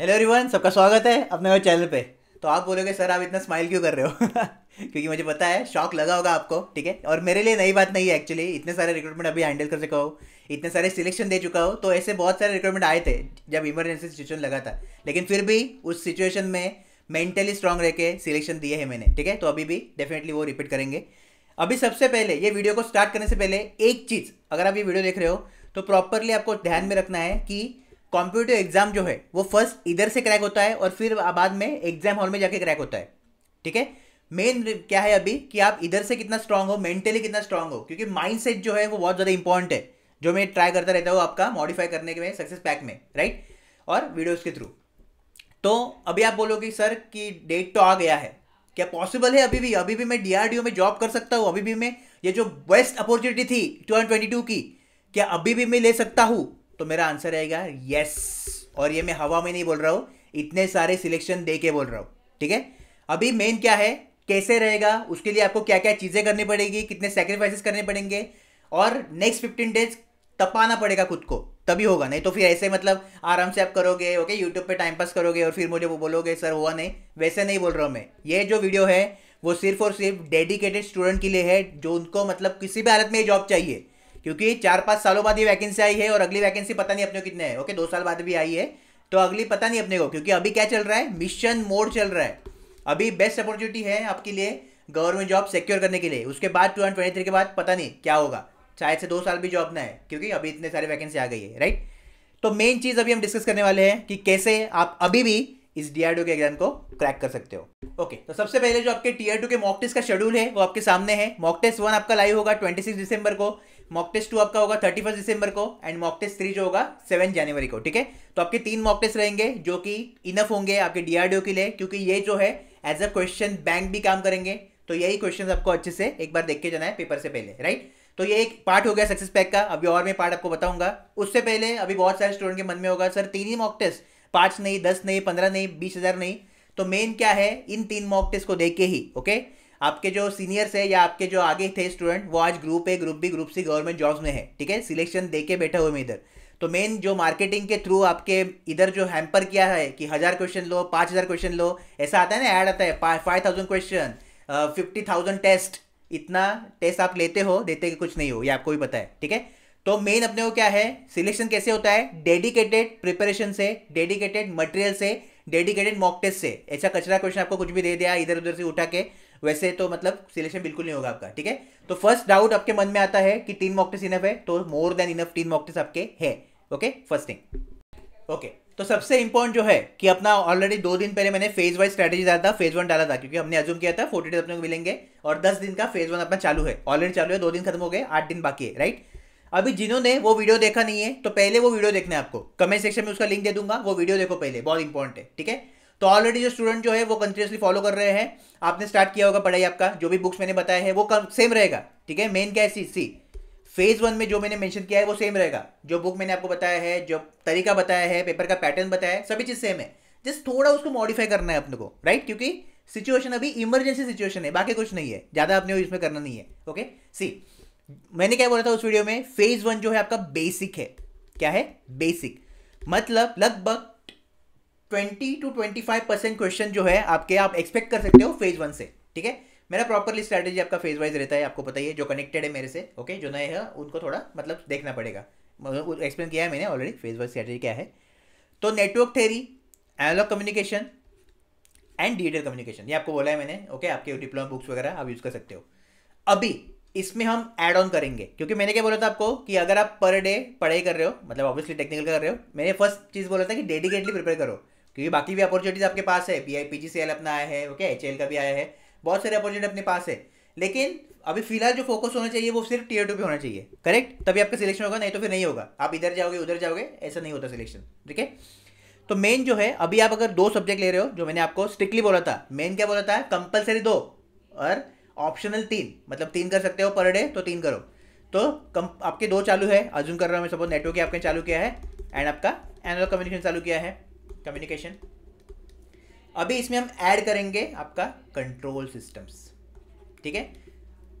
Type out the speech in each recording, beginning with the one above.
hello everyone सबका स्वागत है अपने चैनल पे तो आप बोलोगे सर आप इतना स्माइल क्यों कर रहे हो क्योंकि मुझे पता है शॉक लगा होगा आपको ठीक है और मेरे लिए नई बात नहीं है एक्चुअली इतने सारे रिक्रूटमेंट अभी हैंडल कर चुका हो इतने सारे सिलेक्शन दे चुका हो तो ऐसे बहुत सारे रिक्रूटमेंट आए थे जब इमरजेंसी सिचुएशन लगा था लेकिन फिर भी उस सिचुएशन में मेंटली स्ट्रांग रह के सिलेक्शन दिए हैं मैंने ठीक है तो अभी भी डेफिनेटली वो रिपीट करेंगे अभी सबसे पहले ये वीडियो को स्टार्ट करने से पहले एक चीज़ अगर आप ये वीडियो देख रहे हो तो प्रॉपरली आपको ध्यान में रखना है कि कॉम्पिटेटिव एग्जाम जो है वो फर्स्ट इधर से क्रैक होता है और फिर बाद में एग्जाम हॉल में जाके क्रैक होता है ठीक है मेन क्या है अभी कि आप इधर से कितना स्ट्रांग हो मेंटली कितना स्ट्रांग हो क्योंकि सेट जो है वो बहुत ज़्यादा इंपॉर्टेंट है जो मैं ट्राई करता रहता हूँ आपका मॉडिफाई करने के में सक्सेस पैक में राइट और वीडियोस के थ्रू तो अभी आप बोलोगे सर कि डेट तो आ गया है क्या पॉसिबल है अभी भी अभी भी मैं डीआरडीओ में जॉब कर सकता हूँ अभी भी मैं ये जो बेस्ट अपॉर्चुनिटी थी टू की क्या अभी भी मैं ले सकता हूँ तो मेरा आंसर रहेगा यस और ये मैं हवा में नहीं बोल रहा हूँ इतने सारे सिलेक्शन दे के बोल रहा हूँ ठीक है अभी मेन क्या है कैसे रहेगा उसके लिए आपको क्या क्या चीज़ें करनी पड़ेगी कितने सेक्रीफाइसेस करने पड़ेंगे और नेक्स्ट फिफ्टीन डेज तपाना पड़ेगा खुद को तभी होगा नहीं तो फिर ऐसे मतलब आराम से आप करोगे ओके यूट्यूब पे टाइम पास करोगे और फिर मुझे वो बोलोगे सर हुआ नहीं वैसे नहीं बोल रहा हूँ मैं ये जो वीडियो है वो सिर्फ और सिर्फ डेडिकेटेड स्टूडेंट के लिए है जो उनको मतलब किसी भी हालत में जॉब चाहिए क्योंकि चार पांच सालों बाद ये वैकेंसी आई है और अगली वैकेंसी पता नहीं अपने कितने है ओके दो साल बाद भी आई है तो अगली पता नहीं अपने को क्योंकि अभी क्या चल रहा है मिशन मोड चल रहा है अभी बेस्ट अपॉर्चुनिटी है आपके लिए गवर्नमेंट जॉब सिक्योर करने के लिए उसके बाद टू के बाद पता नहीं क्या होगा शायद से दो साल भी जॉब ना है क्योंकि अभी इतने सारे वैकेंसी आ गई है राइट तो मेन चीज़ अभी हम डिस्कस करने वाले हैं कि कैसे आप अभी भी इस डीआरडीओ के एग्जाम को क्रैक कर सकते हो ओके तो सबसे पहले जो आपके टीयर टू के मॉक टेस्ट का शेड्यूल है वो आपके सामने है मॉक टेस्ट वन आपका लाइव होगा 26 दिसंबर को मॉक टेस्ट टू आपका होगा थर्टी फर्स्ट दिसंबर को एंड मॉक टेस्ट थ्री जो होगा सेवन जनवरी को ठीक है तो आपके तीन मॉक टेस्ट रहेंगे जो कि इनफ होंगे आपके डीआरडीओ के लिए क्योंकि ये जो है एज अ क्वेश्चन बैंक भी काम करेंगे तो यही क्वेश्चन आपको अच्छे से एक बार देख के जाना है पेपर से पहले राइट तो ये एक पार्ट हो गया सक्सेस पैक का अभी और मैं पार्ट आपको बताऊंगा उससे पहले अभी बहुत सारे स्टूडेंट के मन में होगा सर तीन ही मॉक टेस्ट पांच नहीं दस नहीं पंद्रह नहीं बीस हज़ार नहीं तो मेन क्या है इन तीन मॉक टेस्ट को देख के ही ओके आपके जो सीनियर्स है या आपके जो आगे थे स्टूडेंट वो आज group A group B group C government jobs में है ठीक है सिलेक्शन दे के बैठे हुए मैं इधर तो मेन जो मार्केटिंग के थ्रू आपके इधर जो हैम्पर किया है कि हज़ार क्वेश्चन लो पाँच हज़ार क्वेश्चन लो ऐसा आता है ना ऐड आता है five thousand question fifty thousand test इतना टेस्ट आप लेते हो देते के कुछ नहीं हो ये आपको भी पता है ठीक है तो मेन अपने को क्या है सिलेक्शन कैसे होता है डेडिकेटेड प्रिपरेशन से डेडिकेटेड मटेरियल से डेडिकेटेड मॉक टेस्ट से ऐसा कचरा क्वेश्चन आपको कुछ भी दे दिया इधर उधर से उठा के वैसे तो मतलब सिलेक्शन बिल्कुल नहीं होगा आपका ठीक है तो फर्स्ट डाउट आपके मन में आता है कि तीन मॉक टेस्ट इनफ है तो मोर देन इनफ तीन मॉक टेस्ट आपके है ओके फर्स्ट थिंग ओके तो सबसे इंपॉर्टेंट जो है कि अपना ऑलरेडी दो दिन पहले मैंने फेज वाइज स्ट्रेटेजी डाला था फेज वन डाला था क्योंकि हमने अजूम किया था फोर्टी डेज अपने को मिलेंगे और दस दिन का फेज वन अपना चालू है ऑलरेडी चालू है दो दिन खत्म हो गए आठ दिन बाकी है राइट अभी जिन्होंने वो वीडियो देखा नहीं है तो पहले वो वीडियो देखना है आपको कमेंट सेक्शन में उसका लिंक दे दूंगा वो वीडियो देखो पहले बहुत इंपॉर्टेंट है ठीक है तो ऑलरेडी जो स्टूडेंट जो है वो कंटिन्यूसली फॉलो कर रहे हैं आपने स्टार्ट किया होगा पढ़ाई आपका जो भी बुक्स मैंने बताया है वो कम सेम रहेगा ठीक है मेन क्या है सी सी फेज वन में जो मैंने मेंशन किया है वो सेम रहेगा जो बुक मैंने आपको बताया है जो तरीका बताया है पेपर का पैटर्न बताया है सभी चीज़ सेम है जस्ट थोड़ा उसको मॉडिफाई करना है अपने को राइट क्योंकि सिचुएशन अभी इमरजेंसी सिचुएशन है बाकी कुछ नहीं है ज़्यादा अपने इसमें करना नहीं है ओके सी मैंने क्या बोला था उस वीडियो में फेज वन जो है आपका बेसिक है क्या है बेसिक मतलब लगभग twenty two twenty five percent question जो है आपके आप एक्सपेक्ट कर सकते हो फेज वन से ठीक है मेरा प्रॉपरली स्ट्रैटेजी आपका फेज वाइज रहता है आपको पता ही है जो कनेक्टेड है मेरे से ओके जो नए हैं उनको थोड़ा मतलब देखना पड़ेगा एक्सप्लेन किया है मैंने ऑलरेडी फेज वाइज स्ट्रैटेजी क्या है तो network theory analogue communication and digital communication ये आपको बोला है मैंने ओके आपके डिप्लोमा बुक्स वगैरह आप यूज़ कर सकते हो अभी इसमें हम एड ऑन करेंगे क्योंकि मैंने क्या बोला था आपको कि अगर आप पर डे पढ़ाई कर रहे हो मतलब ऑब्वियसली टेक्निकल कर रहे हो मैंने फर्स्ट चीज़ बोला था कि डेडिकेटली प्रिपेयर करो क्योंकि बाकी भी अपॉर्चुनिटीज़ आपके पास है P I P G C L अपना आया है ओके एच एल का भी आया है बहुत सारे अपॉर्चुनिटी अपने पास है लेकिन अभी फिलहाल जो फोकस होना चाहिए वो सिर्फ टीयर टू पे होना चाहिए करेक्ट तभी आपका सिलेक्शन होगा नहीं तो फिर नहीं होगा आप इधर जाओगे उधर जाओगे ऐसा नहीं होता सिलेक्शन ठीक है तो मेन जो है अभी आप अगर दो सब्जेक्ट ले रहे हो जो मैंने आपको स्ट्रिक्टली बोला था मेन क्या बोला था कंपलसरी दो और ऑप्शनल तीन मतलब तीन कर सकते हो पर डे तो तीन करो तो कम आपके दो चालू है अर्जुन कर रहा हूँ मैं सपोज नेटवर्क आपने चालू किया है एंड आपका एनअल कम्युनिकेशन चालू किया है कम्युनिकेशन अभी इसमें हम ऐड करेंगे आपका कंट्रोल सिस्टम्स ठीक है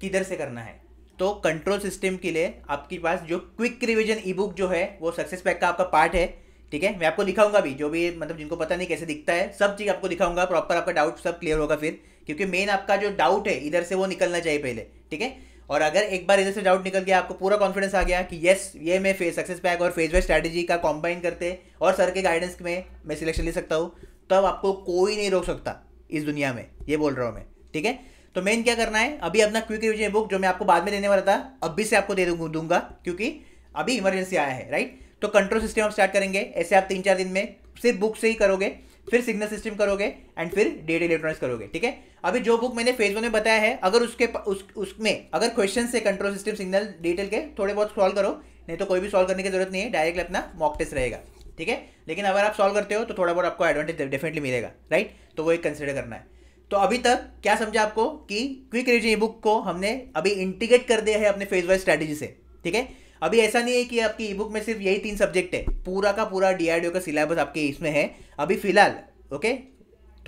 किधर से करना है तो कंट्रोल सिस्टम के लिए आपके पास जो क्विक रिविजन ई बुक जो है वो सक्सेस पैक का आपका पार्ट है ठीक है मैं आपको दिखाऊंगा भी जो भी मतलब जिनको पता नहीं कैसे दिखता है सब चीज़ आपको दिखाऊंगा प्रॉपर आपका डाउट सब क्लियर होगा फिर क्योंकि मेन आपका जो डाउट है इधर से वो निकलना चाहिए पहले ठीक है और अगर एक बार इधर से डाउट निकल गया आपको पूरा कॉन्फिडेंस आ गया कि येस ये मैं फेस सक्सेस पैक और फेज वाइज स्ट्रैटेजी का कॉम्बाइन करते और सर के गाइडेंस में मैं सिलेक्शन ले सकता हूँ तब आपको कोई नहीं रोक सकता इस दुनिया में ये बोल रहा हूँ मैं ठीक है तो मेन क्या करना है अभी अपना क्विक रिविजन बुक जो मैं आपको बाद में देने वाला था अभी से आपको दे दूंगा क्योंकि अभी इमरजेंसी आया है राइट तो कंट्रोल सिस्टम आप स्टार्ट करेंगे ऐसे आप तीन चार दिन में सिर्फ बुक से ही करोगे फिर सिग्नल सिस्टम करोगे एंड फिर डेटा इलेक्ट्रॉनिक्स करोगे ठीक है अभी जो बुक मैंने फेज वन में बताया है अगर उसके उस उसमें अगर क्वेश्चन से कंट्रोल सिस्टम सिग्नल डिटेल के थोड़े बहुत सॉल्व करो नहीं तो कोई भी सॉल्व करने की जरूरत नहीं है डायरेक्ट अपना मॉक टेस्ट रहेगा ठीक है लेकिन अगर आप सॉल्व करते हो तो थोड़ा बहुत आपको एडवांटेज डेफिनेटली मिलेगा राइट तो वो एक कंसिडर करना है तो अभी तक क्या समझा आपको कि क्विक रिजन ई बुक को हमने अभी इंटीग्रेट कर दिया है अपने फेज वाइज स्ट्रैटेजी से ठीक है अभी ऐसा नहीं है कि आपकी ई बुक में सिर्फ यही तीन सब्जेक्ट है पूरा का पूरा डी का सिलेबस आपके इसमें है अभी फिलहाल ओके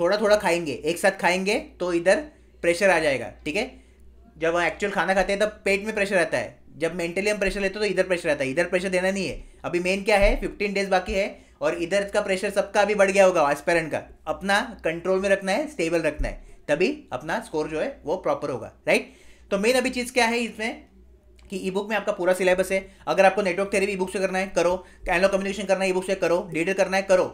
थोड़ा थोड़ा खाएंगे एक साथ खाएंगे तो इधर प्रेशर आ जाएगा ठीक है जब हम एक्चुअल खाना खाते हैं तब पेट में प्रेशर आता है जब मेंटली हम प्रेशर लेते हैं तो इधर प्रेशर आता है इधर प्रेशर देना नहीं है अभी मेन क्या है फिफ्टीन डेज बाकी है और इधर का प्रेशर सबका अभी बढ़ गया होगा एस्पेरेंट का अपना कंट्रोल में रखना है स्टेबल रखना है तभी अपना स्कोर जो है वो प्रॉपर होगा राइट तो मेन अभी चीज़ क्या है इसमें कि ई बुक में आपका पूरा सिलेबस है अगर आपको नेटवर्क थेरी ई बुक से करना है करो एनलॉग कम्युनिकेशन करना है ई बुक से करो लीडर करना है करो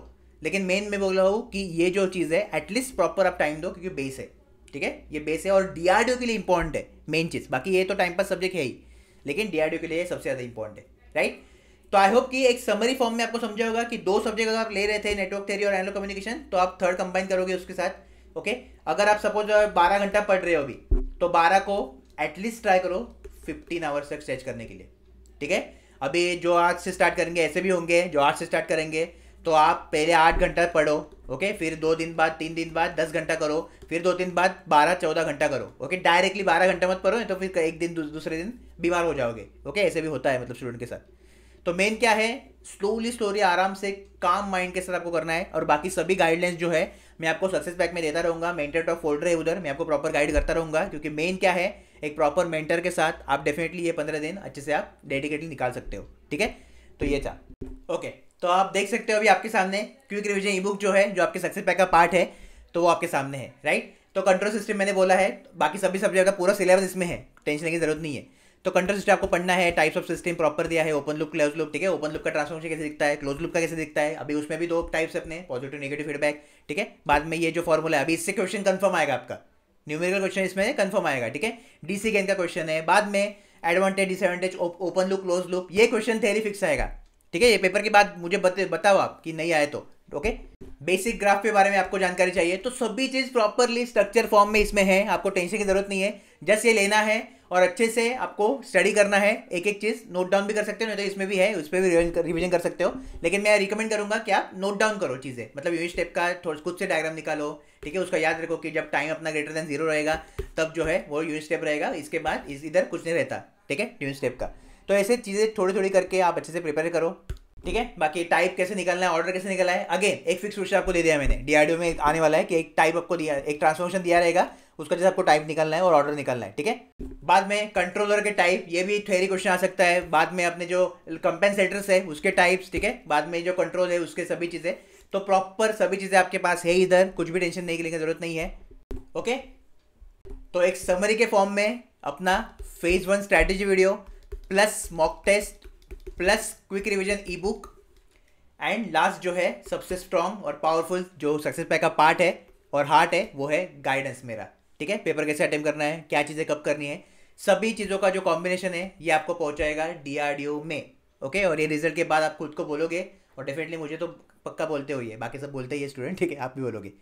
लेकिन मेन मैं बोल रहा हूँ कि ये जो चीज़ है एटलीस्ट प्रॉपर आप टाइम दो क्योंकि बेस है ठीक है ये बेस है और डीआरडीओ के लिए इंपॉर्टेंट है मेन चीज़ बाकी ये तो टाइम पास सब्जेक्ट है ही लेकिन डीआरडीओ के लिए सबसे ज़्यादा इंपॉर्टेंट है राइट तो आई होप कि एक समरी फॉर्म में आपको समझा होगा कि दो सब्जेक्ट अगर आप ले रहे थे नेटवर्क थेरी और एनलो कम्युनिकेशन तो आप थर्ड कंबाइन करोगे उसके साथ ओके अगर आप सपोज बारह घंटा पढ़ रहे हो अभी तो बारह को एटलीस्ट ट्राई करो फिफ्टीन आवर्स तक स्ट्रेच करने के लिए ठीक है अभी जो आज से स्टार्ट करेंगे ऐसे भी होंगे जो आज से स्टार्ट करेंगे तो आप पहले आठ घंटा पढ़ो ओके फिर दो दिन बाद तीन दिन बाद दस घंटा करो फिर दो दिन बाद बारह चौदह घंटा करो ओके डायरेक्टली बारह घंटा मत पढ़ो तो फिर एक दिन दू, दूसरे दिन बीमार हो जाओगे ओके ऐसे भी होता है मतलब स्टूडेंट के साथ तो मेन क्या है स्लोली स्लोली आराम से काम माइंड के साथ आपको करना है और बाकी सभी गाइडलाइंस जो है मैं आपको सक्सेस पैक में देता रहूंगा मेंटर टॉप फोल्डर है उधर मैं आपको प्रॉपर गाइड करता रहूँगा क्योंकि मेन क्या है एक प्रॉपर मेंटर के साथ आप डेफिनेटली ये पंद्रह दिन अच्छे से आप डेडिकेटली निकाल सकते हो ठीक है तो ये था ओके तो आप देख सकते हो अभी आपके सामने क्विक रिविजन ई बुक जो है जो आपके सक्सेस पैक का पार्ट है तो वो आपके सामने है राइट तो कंट्रोल सिस्टम मैंने बोला है बाकी सभी सब्जेक्ट का पूरा सिलेबस इसमें है टेंशन की जरूरत नहीं है तो कंट्रोल सिस्टम आपको पढ़ना है टाइप्स ऑफ सिस्टम प्रॉपर दिया है ओपन लुक क्लोज लुक ठीक है ओपन लुक का ट्रांसफॉर्मेशन कैसे दिखता है क्लोज लुक का कैसे दिखता है अभी उसमें भी दो टाइप्स अपने पॉजिटिव नेगेटिव फीडबैक ठीक है बाद में ये जो फॉर्मूला है अभी इससे क्वेश्चन कंफर्म आएगा आपका न्यूमेरिकल क्वेश्चन इसमें कन्फर्म आएगा ठीक है डीसी गेंद का क्वेश्चन है बाद में advantage disadvantage open loop close loop ये क्वेश्चन थेरी फिक्स आएगा ठीक है ये पेपर की बात मुझे बताओ आप कि नहीं आए तो ओके बेसिक ग्राफ के बारे में आपको जानकारी चाहिए तो सभी चीज़ प्रॉपरली स्ट्रक्चर फॉर्म में इसमें है आपको टेंशन की जरूरत नहीं है जस्ट ये लेना है और अच्छे से आपको स्टडी करना है एक एक चीज़ नोट डाउन भी कर सकते हो नहीं तो इसमें भी है उस पर भी रिविजन कर सकते हो लेकिन मैं रिकमेंड करूंगा कि आप नोट डाउन करो चीज़ें मतलब यूनिट स्टेप का थोड़ा खुद से डायग्राम निकालो ठीक है उसका याद रखो कि जब टाइम अपना ग्रेटर देन जीरो रहेगा तब जो है वो यूनिट स्टेप रहेगा इसके बाद इस इधर कुछ नहीं रहता ठीक है यूनिट स्टेप का तो ऐसे चीज़ें थोड़ी थोड़ी करके आप अच्छे से प्रिपेयर करो ठीक है बाकी टाइप कैसे निकलना है ऑर्डर कैसे निकला है अगेन एक फिक्स क्वेश्चन आपको दे दिया मैंने डीआरडीओ में आने वाला है कि एक टाइप आपको दिया एक ट्रांसफॉर्मेशन दिया रहेगा उसका जैसे आपको टाइप निकलना है और ऑर्डर निकलना है ठीक है बाद में कंट्रोलर के टाइप ये भी थेरी क्वेश्चन आ सकता है बाद में अपने जो कंपेंसेटर्स है उसके टाइप्स ठीक है बाद में जो कंट्रोल है उसके सभी चीज़ें तो प्रॉपर सभी चीज़ें आपके पास है इधर कुछ भी टेंशन नहीं लेने की जरूरत नहीं है ओके तो एक समरी के फॉर्म में अपना phase one strategy video plus mock test plus quick revision e book and last जो है सबसे स्ट्रॉन्ग और पावरफुल जो सक्सेस पैक का पार्ट है और हार्ट है वो है गाइडेंस मेरा ठीक है पेपर कैसे अटेम्प करना है क्या चीज़ें कब करनी है सभी चीज़ों का जो कॉम्बिनेशन है ये आपको पहुंचाएगा डीआरडीओ में ओके और ये रिजल्ट के बाद आप खुद को बोलोगे और डेफिनेटली मुझे तो पक्का बोलते हुए बाकी सब बोलते ही स्टूडेंट ठीक है आप भी बोलोगे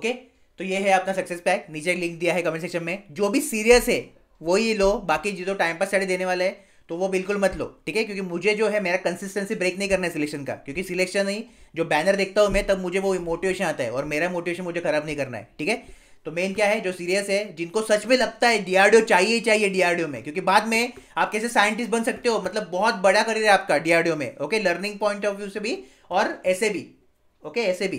ओके तो ये है अपना सक्सेस पैक नीचे लिंक दिया है कमेंट सेक्शन में जो भी सीरियस है वो ही लो बाकी जो टाइम पास स्टडी देने वाले हैं तो वो बिल्कुल मत लो ठीक है क्योंकि मुझे जो है मेरा कंसिस्टेंसी ब्रेक नहीं करना है सिलेक्शन का क्योंकि सिलेक्शन ही जो बैनर देखता हूँ मैं तब मुझे वो मोटिवेशन आता है और मेरा मोटिवेशन मुझे खराब नहीं करना है ठीक है तो मेन क्या है जो सीरियस है जिनको सच में लगता है डीआरडीओ चाहिए ही चाहिए डीआरडीओ में क्योंकि बाद में आप कैसे साइंटिस्ट बन सकते हो मतलब बहुत बड़ा करियर है आपका डीआरडीओ में okay learning point of view से भी और ऐसे भी ओके ऐसे भी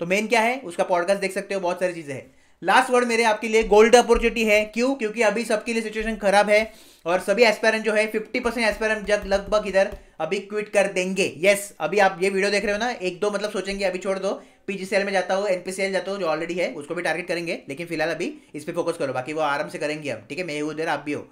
तो मेन क्या है उसका पॉडकास्ट देख सकते हो बहुत सारी चीज़ें हैं लास्ट वर्ड मेरे आपके लिए गोल्ड अपॉर्चुनिटी है क्यों क्योंकि अभी सबके लिए सिचुएशन खराब है और सभी एस्पेरेंट जो है 50 परसेंट एस्पेरेंट जब लगभग इधर अभी क्विट कर देंगे यस अभी आप ये वीडियो देख रहे हो ना एक दो मतलब सोचेंगे अभी छोड़ दो पीजीसीएल में जाता हो एनपीसीएल जाता हो जो ऑलरेडी है उसको भी टारगेट करेंगे लेकिन फिलहाल अभी इस पर फोकस करो बाकी वो आराम से करेंगे अब ठीक है मैं उधर आप भी हो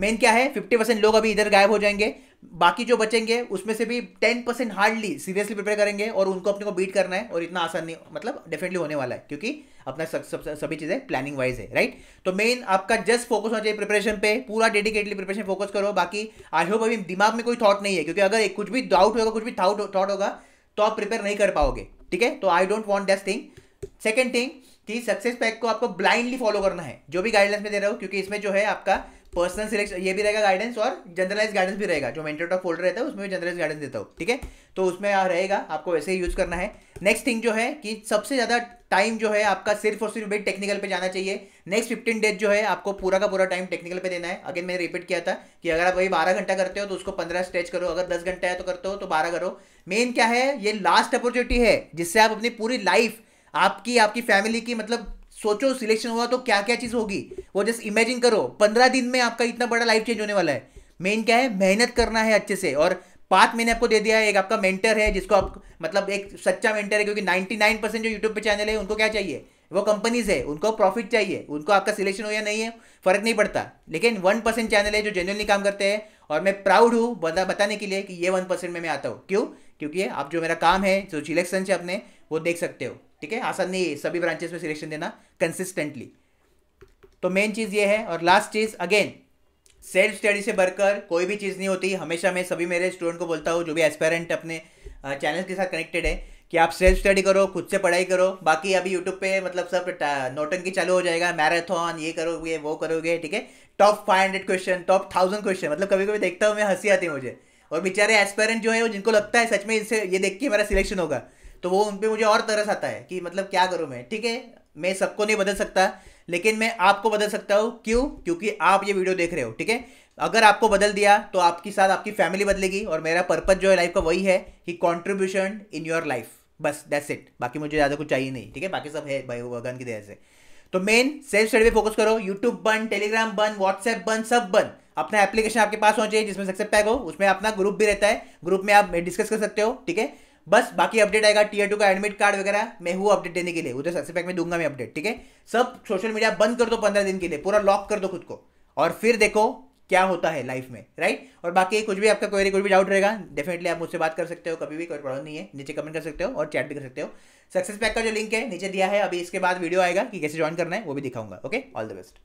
मेन क्या है फिफ्टी परसेंट लोग अभी इधर गायब हो जाएंगे बाकी जो बचेंगे उसमें से भी ten percent hardly seriously prepare करेंगे और उनको अपने को बीट करना है और इतना आसान नहीं मतलब डेफिनेटली होने वाला है क्योंकि अपना सब, सब, सब सभी चीज़ें प्लानिंग वाइज है राइट तो मेन आपका जस्ट फोकस होना चाहिए प्रिपरेशन पे पूरा डेडिकेटली प्रिपरेशन फोकस करो बाकी आई होप अभी दिमाग में कोई थॉट नहीं है क्योंकि अगर कुछ भी डाउट होगा कुछ भी थॉट होगा तो आप प्रिपेयर नहीं कर पाओगे ठीक है तो I don't want this thing second thing कि सक्सेस पैक को आपको ब्लाइंडली फॉलो करना है जो भी गाइडलाइंस में दे रहा हो क्योंकि इसमें जो है आपका पर्सनल सिलेक्शन ये भी रहेगा गाइडेंस और जनरलाइज गाइडेंस भी रहेगा जो मेंटर टॉप फोल्डर रहता है उसमें भी जनरलाइज गाइडेंस देता हूँ ठीक है तो उसमें रहेगा आपको वैसे ही यूज करना है नेक्स्ट थिंग जो है कि सबसे ज़्यादा टाइम जो है आपका सिर्फ और सिर्फ भाई टेक्निकल पे जाना चाहिए नेक्स्ट फिफ्टीन डेज जो है आपको पूरा का पूरा टाइम टेक्निकल पे देना है अगेन मैंने रिपीट किया था कि अगर आप वही बारह घंटा करते हो तो उसको पंद्रह स्ट्रेच करो अगर दस घंटा है तो करते हो तो बारह करो मेन क्या है ये लास्ट अपॉर्चुनिटी है जिससे आप अपनी पूरी लाइफ आपकी आपकी फैमिली की मतलब सोचो सिलेक्शन हुआ तो क्या क्या चीज़ होगी वो जस्ट इमेजिन करो पंद्रह दिन में आपका इतना बड़ा लाइफ चेंज होने वाला है मेन क्या है मेहनत करना है अच्छे से और पाथ मैंने आपको दे दिया है एक आपका मेंटर है जिसको आप मतलब एक सच्चा मेंटर है क्योंकि 99 परसेंट जो यूट्यूब पे चैनल है उनको क्या चाहिए वो कंपनीज है उनको प्रॉफिट चाहिए उनको आपका सिलेक्शन हो या नहीं है फर्क नहीं पड़ता लेकिन वन परसेंट चैनल है जो जेन्यूनली काम करते हैं और मैं प्राउड हूँ बता बताने के लिए कि ये वन परसेंट में मैं आता हूँ क्यों क्योंकि आप जो मेरा काम है जो सिलेक्शन से आपने वो देख सकते हो ठीक है आसान नहीं है सभी ब्रांचेस में सिलेक्शन देना कंसिस्टेंटली तो मेन चीज़ ये है और लास्ट चीज़ अगेन सेल्फ स्टडी से बढ़कर कोई भी चीज़ नहीं होती हमेशा मैं सभी मेरे स्टूडेंट को बोलता हूँ जो भी एस्पेरेंट अपने चैनल के साथ कनेक्टेड है कि आप सेल्फ स्टडी करो खुद से पढ़ाई करो बाकी अभी यूट्यूब पे मतलब सब नोटन की चालू हो जाएगा मैराथन ये करोगे वो करोगे ठीक है top five hundred question top thousand question मतलब कभी कभी देखता हूँ मैं हंसी आती है मुझे और बेचारे एस्पेरेंट जो है वो जिनको लगता है सच में इनसे ये देख के मेरा सिलेक्शन होगा तो वो उन पर मुझे और तरस आता है कि मतलब क्या करूँ मैं ठीक है मैं सबको नहीं बदल सकता लेकिन मैं आपको बदल सकता हूँ क्यों क्योंकि आप ये वीडियो देख रहे हो ठीक है अगर आपको बदल दिया तो आपके साथ आपकी फैमिली बदलेगी और मेरा पर्पज जो है लाइफ का वही है कि कॉन्ट्रीब्यूशन इन योर लाइफ बस दैट्स इट बाकी मुझे ज़्यादा कुछ चाहिए नहीं ठीक है बाकी सब है भाई भगवान की दया से तो मेन सेल्फ स्टडी पे फोकस करो YouTube ban Telegram ban WhatsApp ban सब बन अपना एप्लीकेशन आपके पास होना चाहिए जिसमें सक्सेस पैक हो उसमें अपना ग्रुप भी रहता है ग्रुप में आप डिस्कस कर सकते हो ठीक है बस बाकी अपडेट आएगा टीयर टू का एडमिट कार्ड वगैरह मैं हूँ अपडेट देने के लिए उधर सबसे पैक में दूंगा मैं अपडेट ठीक है सब सोशल मीडिया बंद कर दो पंद्रह दिन के लिए पूरा लॉक कर दो खुद को और फिर देखो क्या होता है लाइफ में राइट और बाकी कुछ भी आपका क्वेरी कोई भी डाउट रहेगा डेफिनेटली आप मुझसे बात कर सकते हो कभी भी कोई प्रॉब्लम नहीं है नीचे कमेंट कर सकते हो और चैट भी कर सकते हो सक्सेस पैक का जो लिंक है नीचे दिया है अभी इसके बाद वीडियो आएगा कि कैसे ज्वाइन करना है वो भी दिखाऊंगा ओके ऑल द बेस्ट